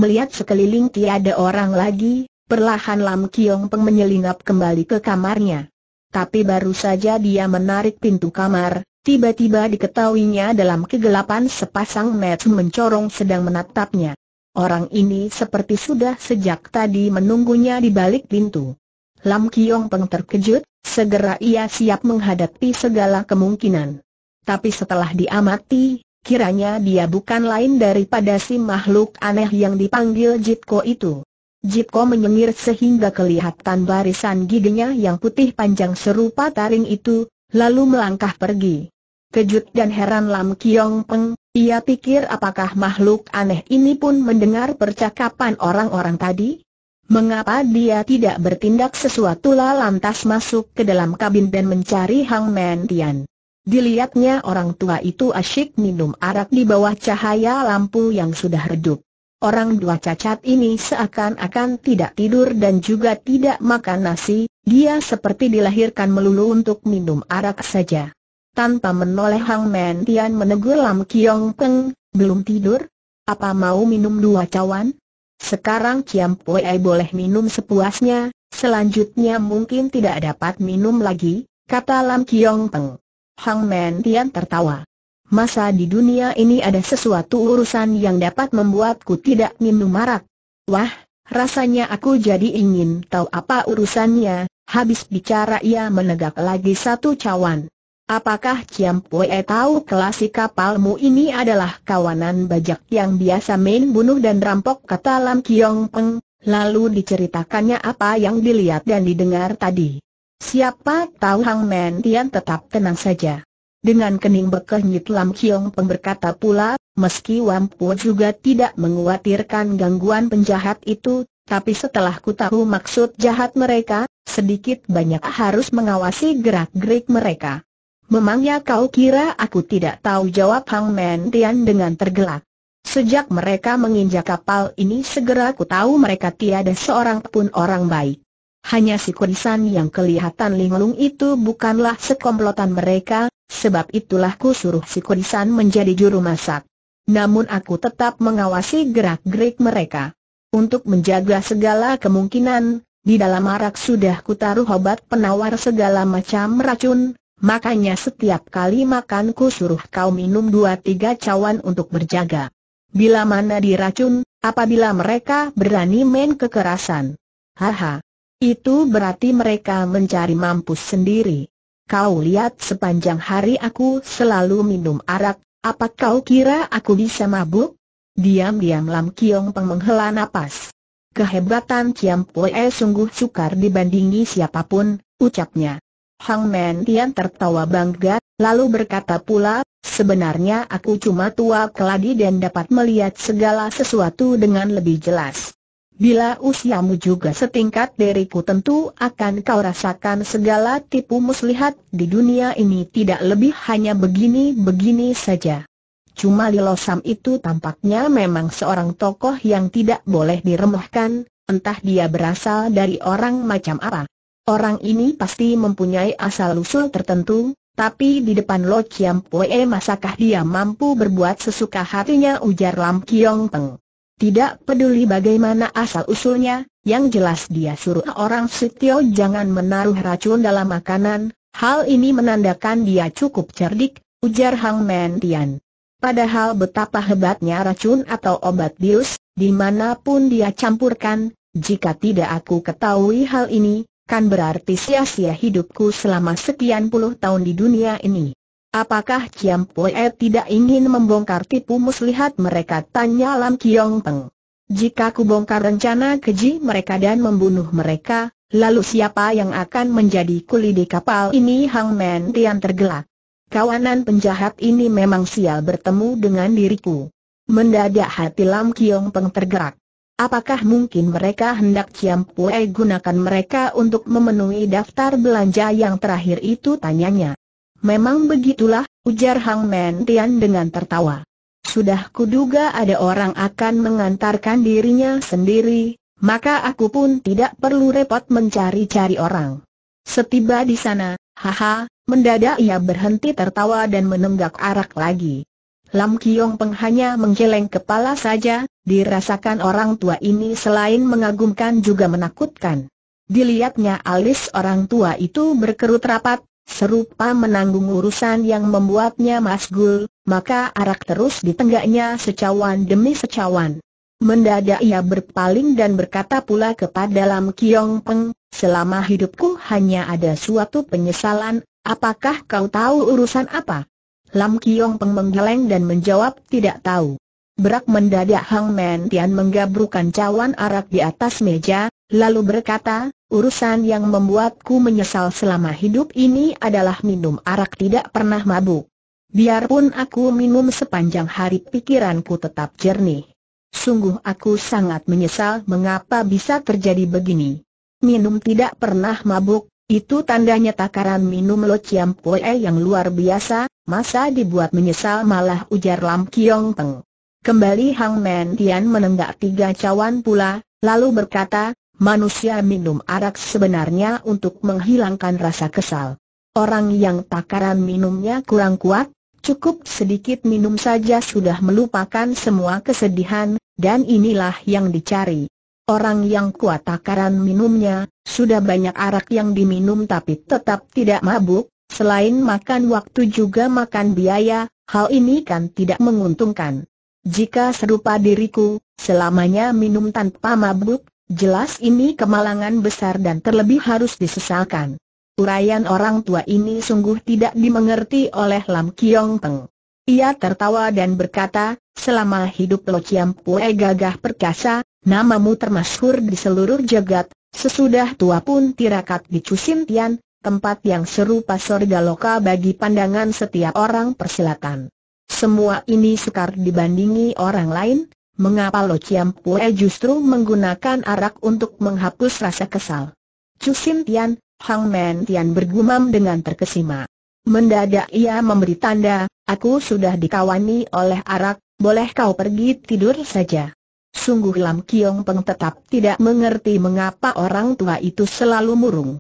Melihat sekeliling tiada orang lagi, perlahan Lam Kiong Peng menyelinap kembali ke kamarnya. Tapi baru saja dia menarik pintu kamar, tiba-tiba diketahuinya dalam kegelapan sepasang mata mencorong sedang menatapnya. Orang ini seperti sudah sejak tadi menunggunya di balik pintu. Lam Kiong Peng terkejut, segera ia siap menghadapi segala kemungkinan. Tapi setelah diamati, kiranya dia bukan lain daripada si makhluk aneh yang dipanggil Jitko itu. Jitko menyengir sehingga kelihatan barisan giginya yang putih panjang serupa taring itu, lalu melangkah pergi. Kejut dan heran Lam Kiong Peng, ia pikir apakah makhluk aneh ini pun mendengar percakapan orang-orang tadi? Mengapa dia tidak bertindak sesuatu lah lantas masuk ke dalam kabin dan mencari Hang Men Tian? Dilihatnya orang tua itu asyik minum arak di bawah cahaya lampu yang sudah redup. Orang dua cacat ini seakan-akan tidak tidur dan juga tidak makan nasi, dia seperti dilahirkan melulu untuk minum arak saja. Tanpa menoleh Hang Men Tian menegur Lam Kiong Peng, belum tidur? Apa mau minum dua cawan? Sekarang Ciam Pue boleh minum sepuasnya, selanjutnya mungkin tidak dapat minum lagi, kata Lam Kiong Peng. Hang Men Tian tertawa. Masa di dunia ini ada sesuatu urusan yang dapat membuatku tidak minum marak? Wah, rasanya aku jadi ingin tahu apa urusannya, habis bicara ia menegak lagi satu cawan. Apakah Ciam Pue tahu kelasi kapalmu ini adalah kawanan bajak yang biasa main bunuh dan rampok kata Lam Kiong Peng, lalu diceritakannya apa yang dilihat dan didengar tadi. Siapa tahu Hang Men Tian tetap tenang saja. Dengan kening nyit Lam Kiong Peng berkata pula, meski Wampu juga tidak menguatirkan gangguan penjahat itu, tapi setelah ku tahu maksud jahat mereka, sedikit banyak harus mengawasi gerak-gerik mereka. Memangnya kau kira aku tidak tahu jawab Hang Men Tian dengan tergelak. Sejak mereka menginjak kapal ini segera ku tahu mereka tiada seorang pun orang baik. Hanya si kurisan yang kelihatan linglung itu bukanlah sekomplotan mereka, sebab itulah ku suruh si kurisan menjadi juru masak. Namun aku tetap mengawasi gerak-gerik mereka. Untuk menjaga segala kemungkinan, di dalam arak sudah kutaruh obat penawar segala macam racun, Makanya setiap kali makan ku suruh kau minum dua tiga cawan untuk berjaga. Bila mana diracun, apabila mereka berani main kekerasan. Haha. Itu berarti mereka mencari mampus sendiri. Kau lihat sepanjang hari aku selalu minum arak, apa kau kira aku bisa mabuk? Diam-diam Lam Kiong Peng menghela napas. Kehebatan Ciam Poe sungguh sukar dibandingi siapapun, ucapnya. Hang yang Tian tertawa bangga, lalu berkata pula, sebenarnya aku cuma tua keladi dan dapat melihat segala sesuatu dengan lebih jelas. Bila usiamu juga setingkat dariku tentu akan kau rasakan segala tipu muslihat di dunia ini tidak lebih hanya begini-begini saja. Cuma Lilosam itu tampaknya memang seorang tokoh yang tidak boleh diremehkan, entah dia berasal dari orang macam apa. Orang ini pasti mempunyai asal-usul tertentu, tapi di depan Lo Chiam Pue masakah dia mampu berbuat sesuka hatinya ujar Lam Kiong Teng. Tidak peduli bagaimana asal-usulnya, yang jelas dia suruh orang Sutio jangan menaruh racun dalam makanan, hal ini menandakan dia cukup cerdik, ujar Hang Men Tian. Padahal betapa hebatnya racun atau obat bius, dimanapun dia campurkan, jika tidak aku ketahui hal ini, kan berarti sia-sia hidupku selama sekian puluh tahun di dunia ini. Apakah Ciam Poe tidak ingin membongkar tipu muslihat mereka? Tanya Lam Kiong Peng. Jika ku bongkar rencana keji mereka dan membunuh mereka, lalu siapa yang akan menjadi kuli di kapal ini? Hang Men Tian tergelak. Kawanan penjahat ini memang sial bertemu dengan diriku. Mendadak hati Lam Kiong Peng tergerak. Apakah mungkin mereka hendak Ciam Pue gunakan mereka untuk memenuhi daftar belanja yang terakhir itu tanyanya. Memang begitulah, ujar Hang Men Tian dengan tertawa. Sudah kuduga ada orang akan mengantarkan dirinya sendiri, maka aku pun tidak perlu repot mencari-cari orang. Setiba di sana, haha, mendadak ia berhenti tertawa dan menenggak arak lagi. Lam Kiong Peng hanya menggeleng kepala saja, dirasakan orang tua ini selain mengagumkan juga menakutkan. Dilihatnya alis orang tua itu berkerut rapat, serupa menanggung urusan yang membuatnya masgul, maka arak terus ditenggaknya secawan demi secawan. Mendadak ia berpaling dan berkata pula kepada Lam Kiong Peng, selama hidupku hanya ada suatu penyesalan, apakah kau tahu urusan apa? Lam Kiong Peng menggeleng dan menjawab tidak tahu. Berak mendadak Hang Men Tian menggabrukan cawan arak di atas meja, lalu berkata, urusan yang membuatku menyesal selama hidup ini adalah minum arak tidak pernah mabuk. Biarpun aku minum sepanjang hari pikiranku tetap jernih. Sungguh aku sangat menyesal mengapa bisa terjadi begini. Minum tidak pernah mabuk, itu tandanya takaran minum Lo ciam Poe yang luar biasa, masa dibuat menyesal malah ujar Lam Kiong Peng. Kembali Hang Men Tian menenggak tiga cawan pula, lalu berkata, manusia minum arak sebenarnya untuk menghilangkan rasa kesal. Orang yang takaran minumnya kurang kuat, cukup sedikit minum saja sudah melupakan semua kesedihan, dan inilah yang dicari. Orang yang kuat takaran minumnya, sudah banyak arak yang diminum tapi tetap tidak mabuk, selain makan waktu juga makan biaya, hal ini kan tidak menguntungkan. Jika serupa diriku, selamanya minum tanpa mabuk, jelas ini kemalangan besar dan terlebih harus disesalkan. Urayan orang tua ini sungguh tidak dimengerti oleh Lam Kiong Teng. Ia tertawa dan berkata, selama hidup Lo Chiam Pue gagah perkasa, namamu termasyhur di seluruh jagat, sesudah tua pun tirakat di Cusin Tian, tempat yang serupa sorga loka bagi pandangan setiap orang persilatan. Semua ini sukar dibandingi orang lain, mengapa Lo Chiam Pue justru menggunakan arak untuk menghapus rasa kesal. Cusin Tian, Hang Men Tian bergumam dengan terkesima. Mendadak ia memberi tanda, aku sudah dikawani oleh arak, boleh kau pergi tidur saja. Sungguh Lam Kiong Peng tetap tidak mengerti mengapa orang tua itu selalu murung.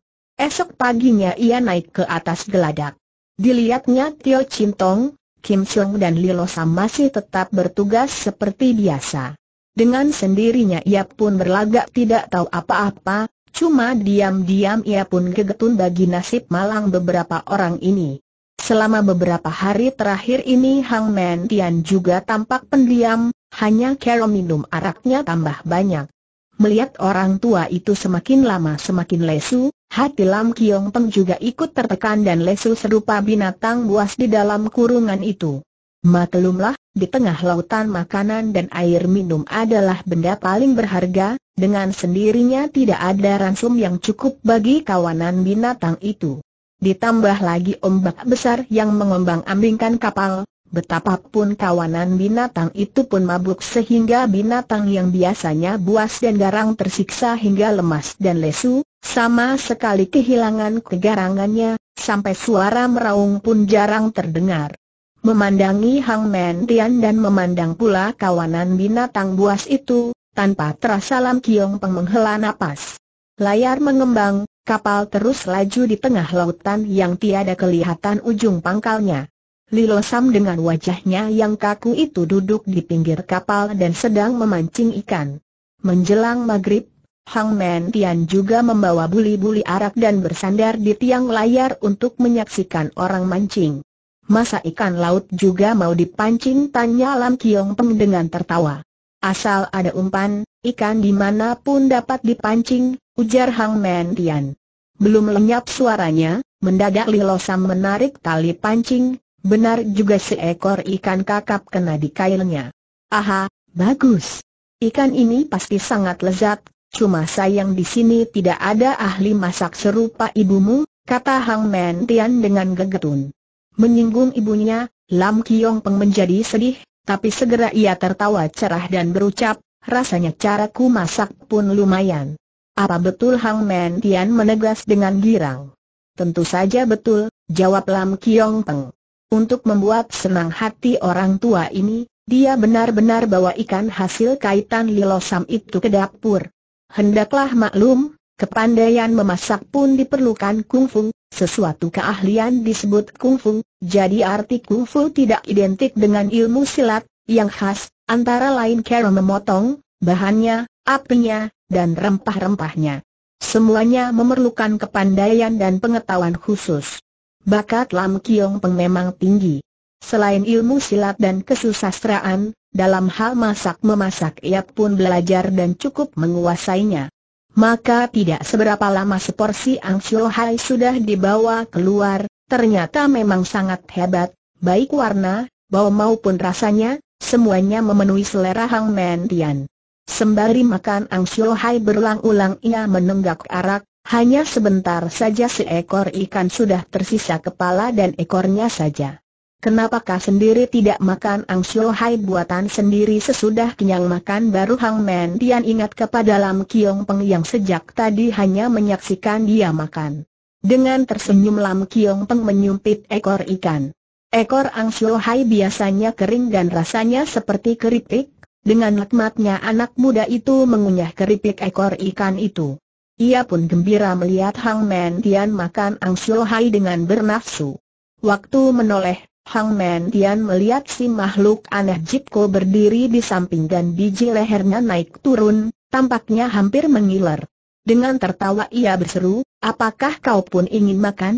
Esok paginya ia naik ke atas geladak. Dilihatnya Tio Chintong, Kim Chung dan Lilo Sam masih tetap bertugas seperti biasa. Dengan sendirinya ia pun berlagak tidak tahu apa-apa, Cuma diam-diam ia pun kegetun bagi nasib malang beberapa orang ini. Selama beberapa hari terakhir ini Hang Men Tian juga tampak pendiam, hanya Kero minum araknya tambah banyak. Melihat orang tua itu semakin lama semakin lesu, hati Lam Kiong Peng juga ikut tertekan dan lesu serupa binatang buas di dalam kurungan itu. Maklumlah, di tengah lautan makanan dan air minum adalah benda paling berharga, dengan sendirinya tidak ada ransum yang cukup bagi kawanan binatang itu. Ditambah lagi ombak besar yang mengombang-ambingkan kapal, betapapun kawanan binatang itu pun mabuk sehingga binatang yang biasanya buas dan garang tersiksa hingga lemas dan lesu, sama sekali kehilangan kegarangannya, sampai suara meraung pun jarang terdengar memandangi Hang Men Tian dan memandang pula kawanan binatang buas itu, tanpa terasa Lam Kiong Peng menghela napas. Layar mengembang, kapal terus laju di tengah lautan yang tiada kelihatan ujung pangkalnya. Lilo Sam dengan wajahnya yang kaku itu duduk di pinggir kapal dan sedang memancing ikan. Menjelang maghrib, Hang Men Tian juga membawa buli-buli arak dan bersandar di tiang layar untuk menyaksikan orang mancing. Masa ikan laut juga mau dipancing? Tanya Lam Kiong Peng dengan tertawa. Asal ada umpan, ikan dimanapun dapat dipancing, ujar Hang Men Tian. Belum lenyap suaranya, mendadak Li Losam menarik tali pancing, benar juga seekor ikan kakap kena di kailnya. Aha, bagus. Ikan ini pasti sangat lezat, cuma sayang di sini tidak ada ahli masak serupa ibumu, kata Hang Men Tian dengan gegetun. Menyinggung ibunya, Lam Kiong Peng menjadi sedih, tapi segera ia tertawa cerah dan berucap, rasanya caraku masak pun lumayan. Apa betul Hang Men Tian menegas dengan girang? Tentu saja betul, jawab Lam Kiong Peng. Untuk membuat senang hati orang tua ini, dia benar-benar bawa ikan hasil kaitan Lilo Sam itu ke dapur. Hendaklah maklum, Kepandaian memasak pun diperlukan kungfu, sesuatu keahlian disebut kungfu, jadi arti kungfu tidak identik dengan ilmu silat, yang khas, antara lain cara memotong, bahannya, apinya, dan rempah-rempahnya. Semuanya memerlukan kepandaian dan pengetahuan khusus. Bakat Lam Kiong Peng memang tinggi. Selain ilmu silat dan kesusastraan, dalam hal masak-memasak ia pun belajar dan cukup menguasainya. Maka tidak seberapa lama seporsi Ang Hai sudah dibawa keluar, ternyata memang sangat hebat, baik warna, bau maupun rasanya, semuanya memenuhi selera Hang Men Sembari makan Ang Chiu Hai berulang ulang ia menenggak arak, hanya sebentar saja seekor ikan sudah tersisa kepala dan ekornya saja. Kenapakah sendiri tidak makan Ang Siu Hai buatan sendiri sesudah kenyang makan baru Hang Men Tian ingat kepada Lam Kiong Peng yang sejak tadi hanya menyaksikan dia makan. Dengan tersenyum Lam Kiong Peng menyumpit ekor ikan. Ekor Ang Siu Hai biasanya kering dan rasanya seperti keripik, dengan nikmatnya anak muda itu mengunyah keripik ekor ikan itu. Ia pun gembira melihat Hang Men Tian makan Ang Siu Hai dengan bernafsu. Waktu menoleh, Hang Dian melihat si makhluk aneh Jipko berdiri di samping dan biji lehernya naik turun, tampaknya hampir mengiler. Dengan tertawa ia berseru, apakah kau pun ingin makan?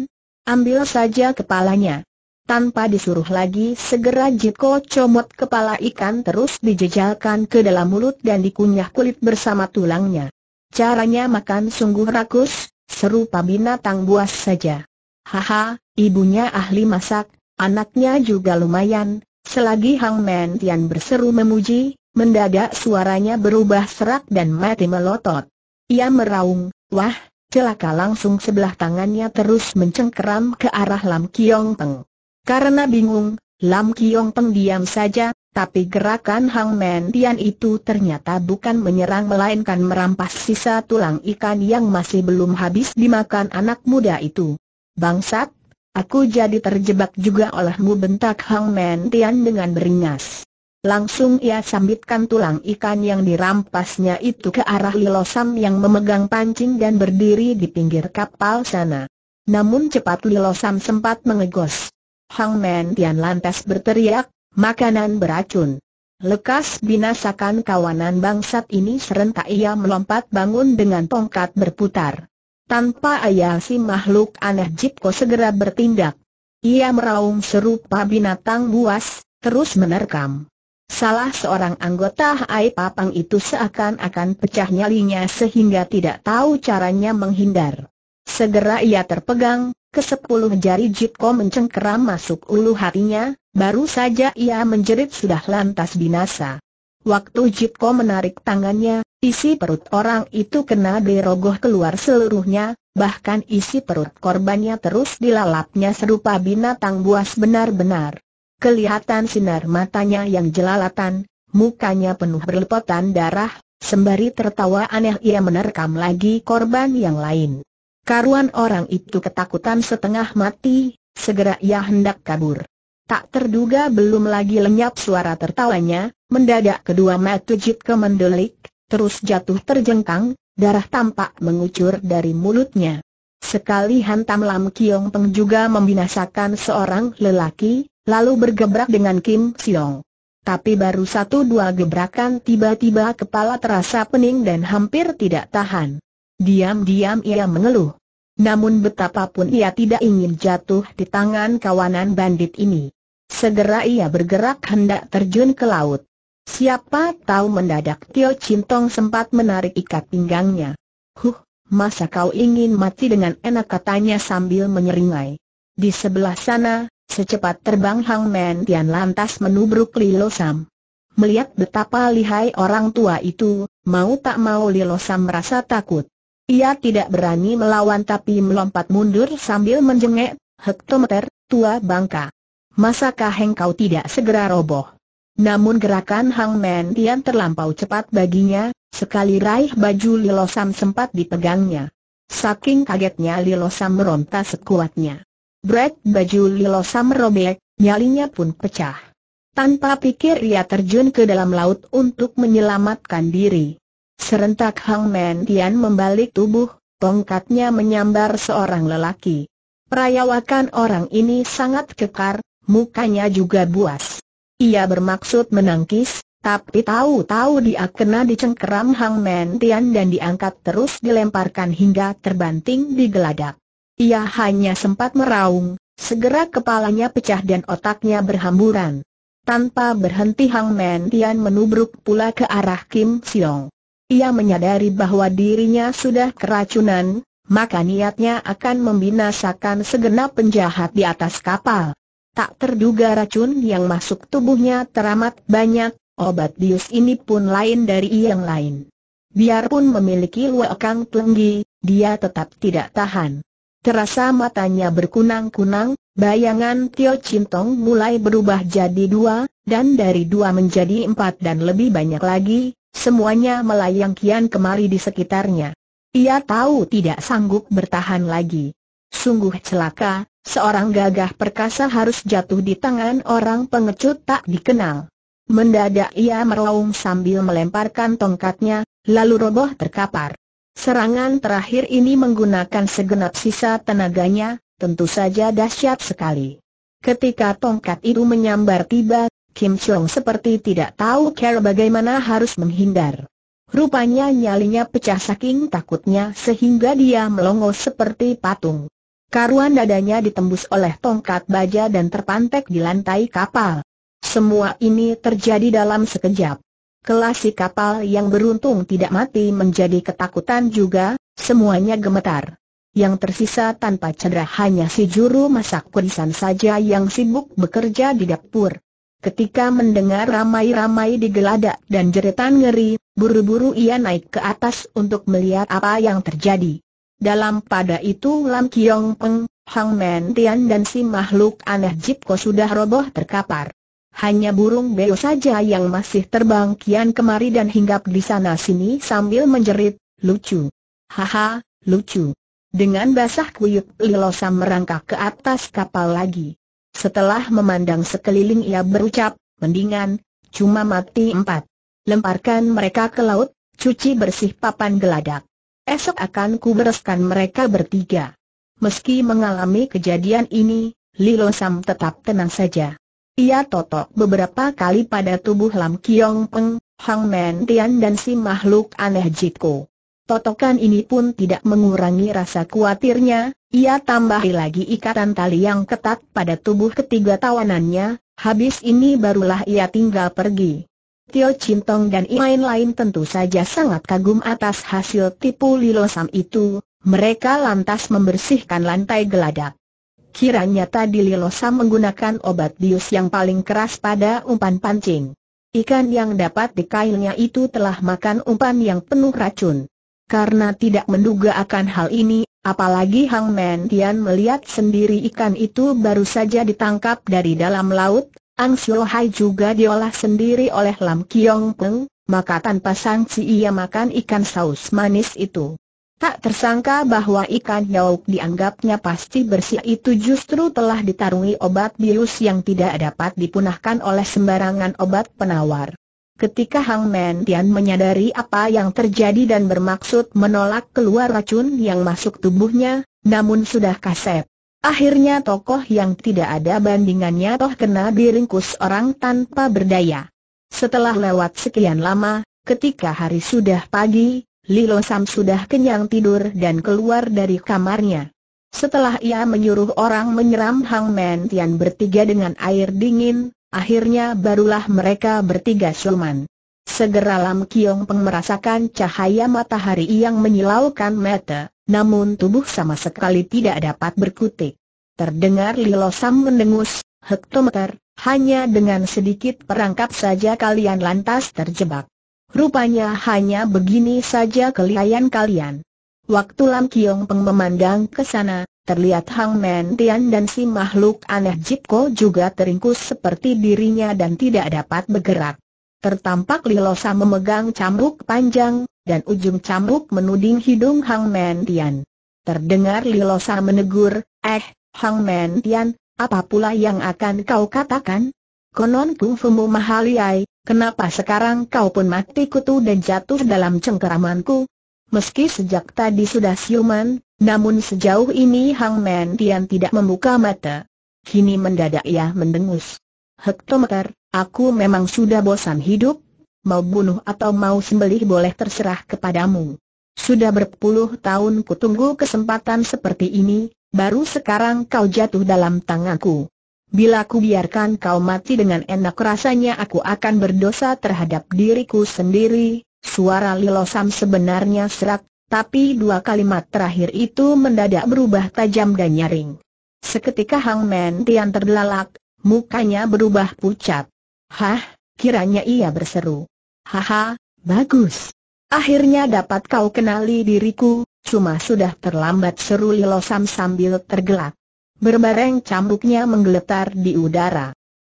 Ambil saja kepalanya. Tanpa disuruh lagi segera Jipko comot kepala ikan terus dijejalkan ke dalam mulut dan dikunyah kulit bersama tulangnya. Caranya makan sungguh rakus, serupa binatang buas saja. Haha, ibunya ahli masak, Anaknya juga lumayan, selagi Hang Men Tian berseru memuji, mendadak suaranya berubah serak dan mati melotot. Ia meraung, wah, celaka langsung sebelah tangannya terus mencengkeram ke arah Lam Kiong Peng. Karena bingung, Lam Kiong Peng diam saja, tapi gerakan Hang Men Tian itu ternyata bukan menyerang melainkan merampas sisa tulang ikan yang masih belum habis dimakan anak muda itu. Bangsat, Aku jadi terjebak juga olehmu bentak Hang Men Tian dengan beringas. Langsung ia sambitkan tulang ikan yang dirampasnya itu ke arah Lilosam yang memegang pancing dan berdiri di pinggir kapal sana. Namun cepat Lilosam sempat mengegos. Hang Men Tian lantas berteriak, makanan beracun. Lekas binasakan kawanan bangsat ini serentak ia melompat bangun dengan tongkat berputar. Tanpa ayah si makhluk aneh Jipko segera bertindak. Ia meraung serupa binatang buas, terus menerkam. Salah seorang anggota Hai Papang itu seakan-akan pecah nyalinya sehingga tidak tahu caranya menghindar. Segera ia terpegang, kesepuluh jari Jipko mencengkeram masuk ulu hatinya, baru saja ia menjerit sudah lantas binasa. Waktu Jipko menarik tangannya, Isi perut orang itu kena dirogoh keluar seluruhnya, bahkan isi perut korbannya terus dilalapnya serupa binatang buas benar-benar. Kelihatan sinar matanya yang jelalatan, mukanya penuh berlepotan darah, sembari tertawa aneh ia menerkam lagi korban yang lain. Karuan orang itu ketakutan setengah mati, segera ia hendak kabur. Tak terduga belum lagi lenyap suara tertawanya, mendadak kedua mata Jit kemendelik, terus jatuh terjengkang, darah tampak mengucur dari mulutnya. Sekali hantam Lam Kiong Peng juga membinasakan seorang lelaki, lalu bergebrak dengan Kim Siong. Tapi baru satu dua gebrakan tiba-tiba kepala terasa pening dan hampir tidak tahan. Diam-diam ia mengeluh. Namun betapapun ia tidak ingin jatuh di tangan kawanan bandit ini. Segera ia bergerak hendak terjun ke laut. Siapa tahu mendadak Tio Cintong sempat menarik ikat pinggangnya. Huh, masa kau ingin mati dengan enak katanya sambil menyeringai. Di sebelah sana, secepat terbang Hang Men Tian lantas menubruk Lilo Sam. Melihat betapa lihai orang tua itu, mau tak mau Lilo Sam merasa takut. Ia tidak berani melawan tapi melompat mundur sambil menjengek, hektometer, tua bangka. Masakah engkau tidak segera roboh? Namun gerakan Hang Men Tian terlampau cepat baginya, sekali raih baju Lilosam sempat dipegangnya. Saking kagetnya Lilosam meronta sekuatnya. Brek baju Lilosam robek, nyalinya pun pecah. Tanpa pikir ia terjun ke dalam laut untuk menyelamatkan diri. Serentak Hang Men Tian membalik tubuh, tongkatnya menyambar seorang lelaki. Perayawakan orang ini sangat kekar, mukanya juga buas. Ia bermaksud menangkis, tapi tahu-tahu dia kena dicengkeram Hang Men Tian dan diangkat terus dilemparkan hingga terbanting di geladak. Ia hanya sempat meraung, segera kepalanya pecah dan otaknya berhamburan. Tanpa berhenti Hang Men Tian menubruk pula ke arah Kim Siong. Ia menyadari bahwa dirinya sudah keracunan, maka niatnya akan membinasakan segenap penjahat di atas kapal tak terduga racun yang masuk tubuhnya teramat banyak, obat bius ini pun lain dari yang lain. Biarpun memiliki luakang pelenggi, dia tetap tidak tahan. Terasa matanya berkunang-kunang, bayangan Tio Cintong mulai berubah jadi dua, dan dari dua menjadi empat dan lebih banyak lagi, semuanya melayang kian kemari di sekitarnya. Ia tahu tidak sanggup bertahan lagi. Sungguh celaka, seorang gagah perkasa harus jatuh di tangan orang pengecut tak dikenal. Mendadak ia meraung sambil melemparkan tongkatnya, lalu roboh terkapar. Serangan terakhir ini menggunakan segenap sisa tenaganya, tentu saja dahsyat sekali. Ketika tongkat itu menyambar tiba, Kim Chong seperti tidak tahu cara bagaimana harus menghindar. Rupanya nyalinya pecah saking takutnya sehingga dia melongo seperti patung. Karuan dadanya ditembus oleh tongkat baja dan terpantek di lantai kapal. Semua ini terjadi dalam sekejap. Kelasi kapal yang beruntung tidak mati menjadi ketakutan juga, semuanya gemetar. Yang tersisa tanpa cedera hanya si juru masak kurisan saja yang sibuk bekerja di dapur. Ketika mendengar ramai-ramai digeladak dan jeritan ngeri, buru-buru ia naik ke atas untuk melihat apa yang terjadi. Dalam pada itu Lam Kiong Peng, Hang Men Tian dan si makhluk aneh Jipko sudah roboh terkapar. Hanya burung beo saja yang masih terbang kian kemari dan hinggap di sana sini sambil menjerit, lucu. Haha, lucu. Dengan basah kuyuk Lilosa merangkak ke atas kapal lagi. Setelah memandang sekeliling ia berucap, mendingan, cuma mati empat. Lemparkan mereka ke laut, cuci bersih papan geladak. Esok akan ku bereskan mereka bertiga. Meski mengalami kejadian ini, Lilo Sam tetap tenang saja. Ia totok beberapa kali pada tubuh Lam Kiong Peng, Hang Men Tian dan si makhluk aneh Jiko. Totokan ini pun tidak mengurangi rasa kuatirnya. ia tambahi lagi ikatan tali yang ketat pada tubuh ketiga tawanannya, habis ini barulah ia tinggal pergi. Tio Cintong dan lain-lain tentu saja sangat kagum atas hasil tipu Lilosam itu, mereka lantas membersihkan lantai geladak. Kiranya tadi Lilosam menggunakan obat bius yang paling keras pada umpan pancing. Ikan yang dapat dikailnya itu telah makan umpan yang penuh racun. Karena tidak menduga akan hal ini, apalagi Hang Men Tian melihat sendiri ikan itu baru saja ditangkap dari dalam laut, Ang Siu Hai juga diolah sendiri oleh Lam Kiong Peng, maka tanpa sangsi ia makan ikan saus manis itu. Tak tersangka bahwa ikan yauk dianggapnya pasti bersih itu justru telah ditarungi obat bius yang tidak dapat dipunahkan oleh sembarangan obat penawar. Ketika Hang Men Tian menyadari apa yang terjadi dan bermaksud menolak keluar racun yang masuk tubuhnya, namun sudah kasep. Akhirnya tokoh yang tidak ada bandingannya toh kena diringkus orang tanpa berdaya. Setelah lewat sekian lama, ketika hari sudah pagi, Lilo Sam sudah kenyang tidur dan keluar dari kamarnya. Setelah ia menyuruh orang menyeram Hang Men Tian bertiga dengan air dingin, akhirnya barulah mereka bertiga suman. Segera Lam Kiong Peng merasakan cahaya matahari yang menyilaukan mata namun tubuh sama sekali tidak dapat berkutik. Terdengar Lilosam mendengus, hektometer, hanya dengan sedikit perangkap saja kalian lantas terjebak. Rupanya hanya begini saja kelihayan kalian. Waktu Lam Kiong Peng memandang ke sana, terlihat Hang Men Tian dan si makhluk aneh Jipko juga teringkus seperti dirinya dan tidak dapat bergerak. Tertampak Lilosa memegang cambuk panjang, dan ujung cambuk menuding hidung Hang Men Tian. Terdengar Lilosa menegur, eh, Hang Men Tian, apa pula yang akan kau katakan? Konon Kung kungfumu mahaliai, kenapa sekarang kau pun mati kutu dan jatuh dalam cengkeramanku? Meski sejak tadi sudah siuman, namun sejauh ini Hang Men Tian tidak membuka mata. Kini mendadak ia mendengus. Hektometer, Aku memang sudah bosan hidup, mau bunuh atau mau sembelih boleh terserah kepadamu. Sudah berpuluh tahun kutunggu kesempatan seperti ini, baru sekarang kau jatuh dalam tanganku. Bila ku biarkan kau mati dengan enak rasanya aku akan berdosa terhadap diriku sendiri. Suara Lilosam sebenarnya serak, tapi dua kalimat terakhir itu mendadak berubah tajam dan nyaring. Seketika Hang Men Tian terbelalak, mukanya berubah pucat. Hah, kiranya ia berseru. Haha, bagus. Akhirnya dapat kau kenali diriku, cuma sudah terlambat seru Lilo Sam sambil tergelak. Berbareng cambuknya menggeletar di udara.